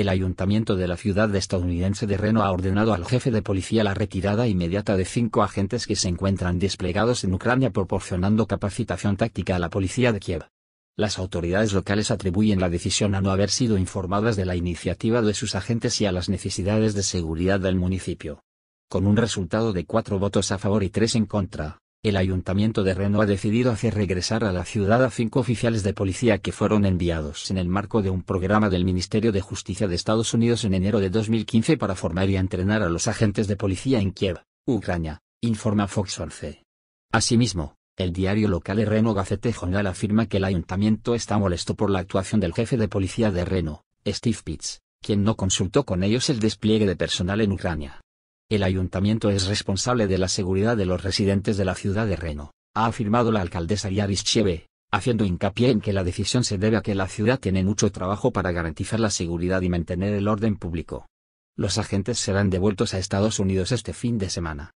el ayuntamiento de la ciudad estadounidense de Reno ha ordenado al jefe de policía la retirada inmediata de cinco agentes que se encuentran desplegados en Ucrania proporcionando capacitación táctica a la policía de Kiev. Las autoridades locales atribuyen la decisión a no haber sido informadas de la iniciativa de sus agentes y a las necesidades de seguridad del municipio. Con un resultado de cuatro votos a favor y tres en contra, el ayuntamiento de Reno ha decidido hacer regresar a la ciudad a cinco oficiales de policía que fueron enviados en el marco de un programa del Ministerio de Justicia de Estados Unidos en enero de 2015 para formar y entrenar a los agentes de policía en Kiev, Ucrania, informa Fox 11. Asimismo, el diario local Reno Gazette Journal afirma que el ayuntamiento está molesto por la actuación del jefe de policía de Reno, Steve Pitts, quien no consultó con ellos el despliegue de personal en Ucrania. El ayuntamiento es responsable de la seguridad de los residentes de la ciudad de Reno, ha afirmado la alcaldesa Yaris Cheve, haciendo hincapié en que la decisión se debe a que la ciudad tiene mucho trabajo para garantizar la seguridad y mantener el orden público. Los agentes serán devueltos a Estados Unidos este fin de semana,